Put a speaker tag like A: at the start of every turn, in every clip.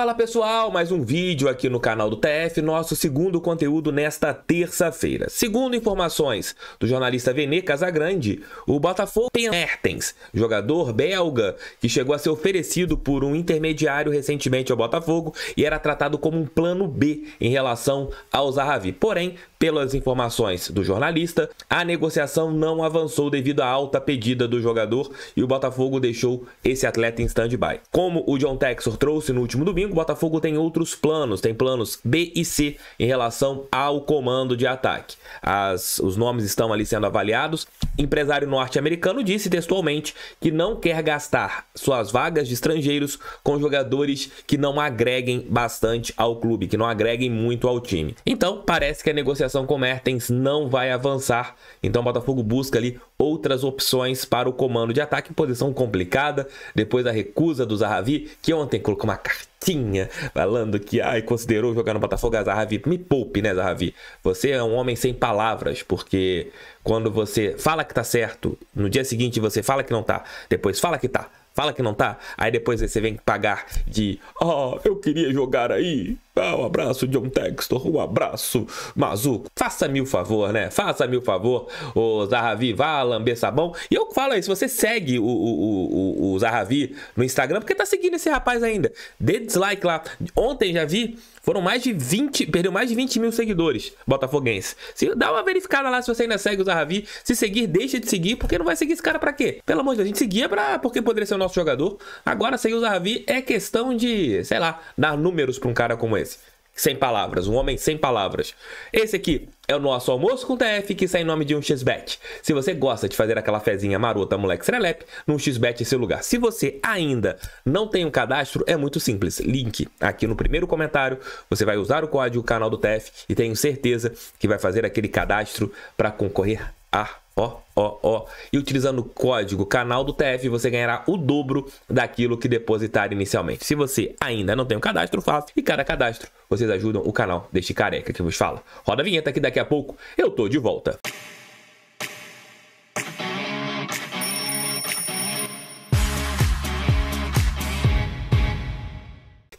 A: Fala pessoal, mais um vídeo aqui no canal do TF, nosso segundo conteúdo nesta terça-feira. Segundo informações do jornalista Venê Casagrande, o Botafogo tem Mertens, jogador belga que chegou a ser oferecido por um intermediário recentemente ao Botafogo e era tratado como um plano B em relação ao Zahavi. Porém, pelas informações do jornalista, a negociação não avançou devido à alta pedida do jogador e o Botafogo deixou esse atleta em stand-by. Como o John Texor trouxe no último domingo, o Botafogo tem outros planos, tem planos B e C em relação ao comando de ataque. As, os nomes estão ali sendo avaliados. Empresário norte-americano disse textualmente que não quer gastar suas vagas de estrangeiros com jogadores que não agreguem bastante ao clube, que não agreguem muito ao time. Então, parece que a negociação com Mertens não vai avançar. Então, o Botafogo busca ali outras opções para o comando de ataque. Posição complicada, depois da recusa do Zahavi, que ontem colocou uma cartinha falando que ai, considerou jogar no Botafogo. Ah, Zahavi, me poupe, né, Zahavi? Você é um homem sem palavras, porque quando você fala que tá certo, no dia seguinte você fala que não tá, depois fala que tá. Fala que não tá, aí depois você vem pagar de, ó, oh, eu queria jogar aí, ah, um abraço, John Textor. Um abraço, Mazuco. Faça-me o favor, né? Faça-me o favor, ô Zahavi. Vá lamber sabão. E eu falo aí, se você segue o, o, o, o Zahavi no Instagram, porque tá seguindo esse rapaz ainda, dê dislike lá. Ontem já vi, foram mais de 20, perdeu mais de 20 mil seguidores botafoguenses. Se, dá uma verificada lá se você ainda segue o Zahavi. Se seguir, deixa de seguir, porque não vai seguir esse cara pra quê? Pelo amor de Deus, a gente seguia pra, porque poderia ser o nosso jogador. Agora, seguir o Zahavi é questão de, sei lá, dar números pra um cara como esse sem palavras, um homem sem palavras. Esse aqui é o nosso almoço com TF que sai em nome de um XBet. Se você gosta de fazer aquela fezinha marota, moleque serelepe, num XBet em seu lugar. Se você ainda não tem um cadastro, é muito simples. Link aqui no primeiro comentário, você vai usar o código canal do TF e tenho certeza que vai fazer aquele cadastro para concorrer a Ó, ó, ó. E utilizando o código canal do TF, você ganhará o dobro daquilo que depositar inicialmente. Se você ainda não tem um cadastro, faça. E cada cadastro, vocês ajudam o canal deste careca que vos fala. Roda a vinheta que daqui a pouco eu tô de volta.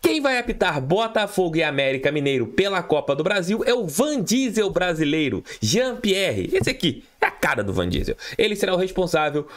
A: Quem vai apitar Botafogo e América Mineiro pela Copa do Brasil é o Van Diesel brasileiro, Jean Pierre. Esse aqui cara do Van Diesel. Ele será o responsável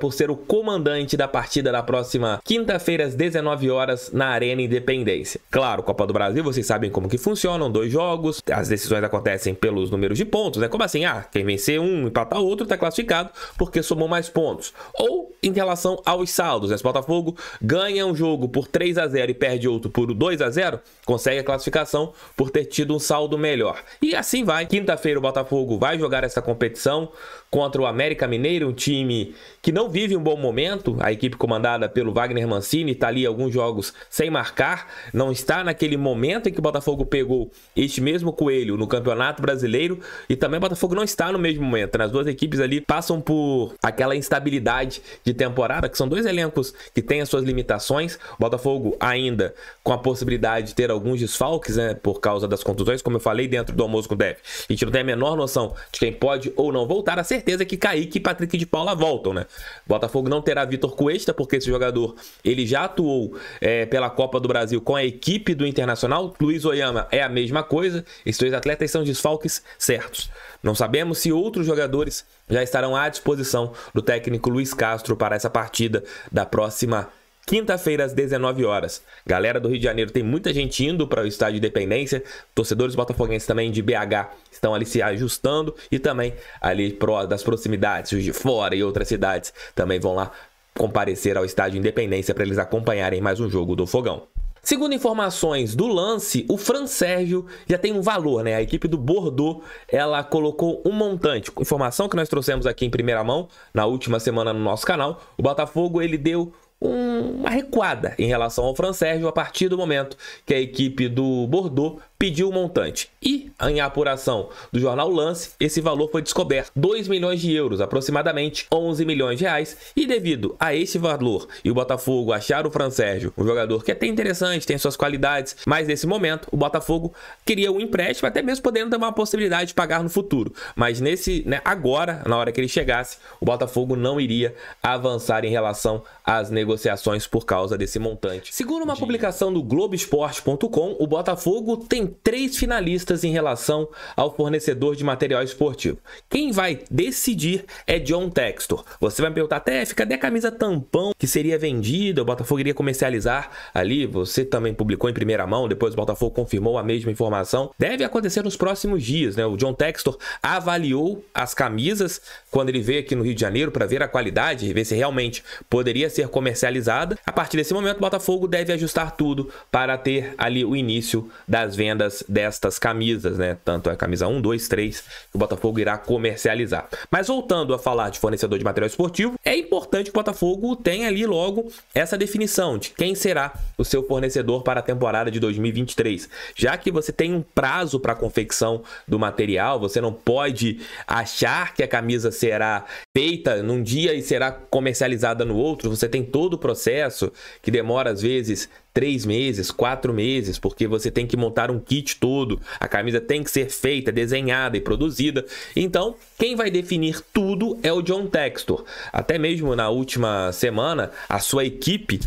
A: por ser o comandante da partida da próxima quinta-feira às 19 horas na Arena Independência. Claro, Copa do Brasil, vocês sabem como que funcionam, dois jogos, as decisões acontecem pelos números de pontos, né? Como assim? Ah, quem vencer um, empatar outro, tá classificado porque somou mais pontos. Ou em relação aos saldos, né? Se o Botafogo ganha um jogo por 3 a 0 e perde outro por 2 a 0, consegue a classificação por ter tido um saldo melhor. E assim vai. Quinta-feira o Botafogo vai jogar essa competição contra o América Mineiro, um time que não vive um bom momento. A equipe comandada pelo Wagner Mancini está ali alguns jogos sem marcar, não está naquele momento em que o Botafogo pegou este mesmo coelho no Campeonato Brasileiro e também o Botafogo não está no mesmo momento. Né? As duas equipes ali passam por aquela instabilidade de temporada, que são dois elencos que têm as suas limitações. O Botafogo ainda com a possibilidade de ter alguns desfalques, né, por causa das contusões, como eu falei dentro do almoço com o Def. A gente não tem a menor noção de quem pode ou não voltar. A certeza é que Kaique e Patrick de Paula voltam, né? né? Botafogo não terá Vitor Cuesta, porque esse jogador ele já atuou é, pela Copa do Brasil com a equipe do Internacional. Luiz Oyama é a mesma coisa. Esses dois atletas são desfalques certos. Não sabemos se outros jogadores já estarão à disposição do técnico Luiz Castro para essa partida da próxima Quinta-feira, às 19 horas. Galera do Rio de Janeiro, tem muita gente indo para o estádio Independência. Torcedores botafoguenses também de BH estão ali se ajustando. E também ali pro, das proximidades, os de fora e outras cidades também vão lá comparecer ao estádio Independência para eles acompanharem mais um jogo do Fogão. Segundo informações do lance, o Fran Sérgio já tem um valor, né? A equipe do Bordeaux, ela colocou um montante. Informação que nós trouxemos aqui em primeira mão, na última semana no nosso canal. O Botafogo, ele deu uma recuada em relação ao Fran Sérgio a partir do momento que a equipe do Bordeaux pediu o montante. E, em apuração do jornal Lance, esse valor foi descoberto, 2 milhões de euros, aproximadamente 11 milhões de reais, e devido a esse valor e o Botafogo achar o Fran Sérgio um jogador que é até interessante, tem suas qualidades, mas nesse momento o Botafogo queria um empréstimo, até mesmo podendo ter uma possibilidade de pagar no futuro, mas nesse, né, agora, na hora que ele chegasse, o Botafogo não iria avançar em relação às negociações por causa desse montante. Segundo uma de... publicação do Globoesporte.com, o Botafogo tem três finalistas em relação ao fornecedor de material esportivo. Quem vai decidir é John Textor. Você vai me perguntar, até cadê a camisa tampão que seria vendida? O Botafogo iria comercializar ali? Você também publicou em primeira mão, depois o Botafogo confirmou a mesma informação. Deve acontecer nos próximos dias, né? O John Textor avaliou as camisas quando ele veio aqui no Rio de Janeiro para ver a qualidade e ver se realmente poderia ser comercializada. A partir desse momento, o Botafogo deve ajustar tudo para ter ali o início das vendas vendas destas camisas, né? Tanto a é camisa 1, 2, 3 que o Botafogo irá comercializar. Mas voltando a falar de fornecedor de material esportivo, é importante que o Botafogo tenha ali logo essa definição de quem será o seu fornecedor para a temporada de 2023. Já que você tem um prazo para a confecção do material, você não pode achar que a camisa será feita num dia e será comercializada no outro. Você tem todo o processo que demora às vezes três meses, quatro meses, porque você tem que montar um kit todo, a camisa tem que ser feita, desenhada e produzida. Então, quem vai definir tudo é o John Textor. Até mesmo na última semana, a sua equipe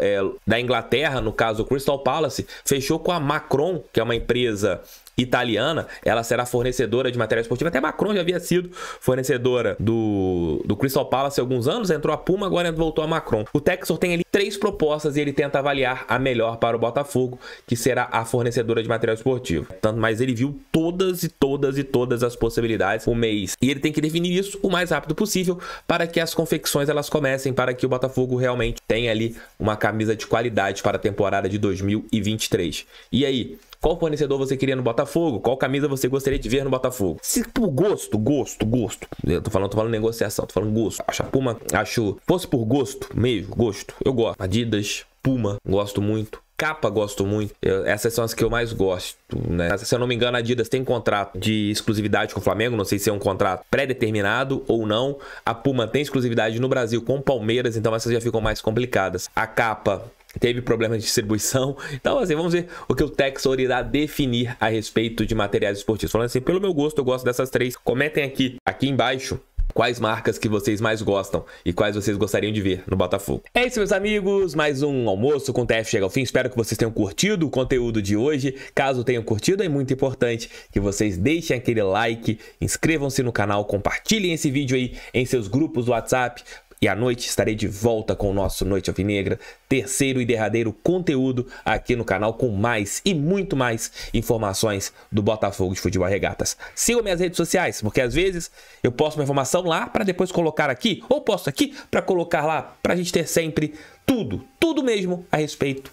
A: é, da Inglaterra, no caso o Crystal Palace, fechou com a Macron, que é uma empresa italiana, ela será fornecedora de matéria esportiva. Até Macron já havia sido fornecedora do, do Crystal Palace há alguns anos, entrou a Puma, agora voltou a Macron. O Texor tem ali três propostas e ele tenta avaliar a melhor para o Botafogo, que será a fornecedora de material esportivo. Tanto mais ele viu todas e todas e todas as possibilidades o mês. E ele tem que definir isso o mais rápido possível para que as confecções elas comecem, para que o Botafogo realmente tenha ali uma camisa de qualidade para a temporada de 2023. E aí, qual fornecedor você queria no Botafogo? Qual camisa você gostaria de ver no Botafogo? Se por gosto, gosto, gosto. Né, eu tô falando, tô falando negociação, tô falando gosto. A Puma? acho, fosse por gosto mesmo, gosto. Eu gosto. Adidas, Puma, gosto muito capa gosto muito. Eu, essas são as que eu mais gosto, né? Se eu não me engano, a Adidas tem contrato de exclusividade com o Flamengo, não sei se é um contrato pré-determinado ou não. A Puma tem exclusividade no Brasil com o Palmeiras, então essas já ficam mais complicadas. A capa teve problemas de distribuição. Então, assim, vamos ver o que o Texor irá definir a respeito de materiais esportivos. Falando assim, pelo meu gosto, eu gosto dessas três. Comentem aqui, aqui embaixo, quais marcas que vocês mais gostam e quais vocês gostariam de ver no Botafogo. É isso, meus amigos. Mais um almoço com o TF chega ao fim. Espero que vocês tenham curtido o conteúdo de hoje. Caso tenham curtido, é muito importante que vocês deixem aquele like, inscrevam-se no canal, compartilhem esse vídeo aí em seus grupos do WhatsApp e à noite estarei de volta com o nosso Noite Alvinegra, terceiro e derradeiro conteúdo aqui no canal com mais e muito mais informações do Botafogo de Futebol Regatas. Sigam minhas redes sociais, porque às vezes eu posto uma informação lá para depois colocar aqui, ou posto aqui para colocar lá, para a gente ter sempre tudo, tudo mesmo a respeito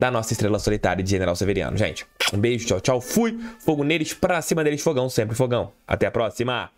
A: da nossa estrela solitária de General Severiano. Gente, um beijo, tchau, tchau, fui. Fogo neles, pra cima deles, fogão, sempre fogão. Até a próxima!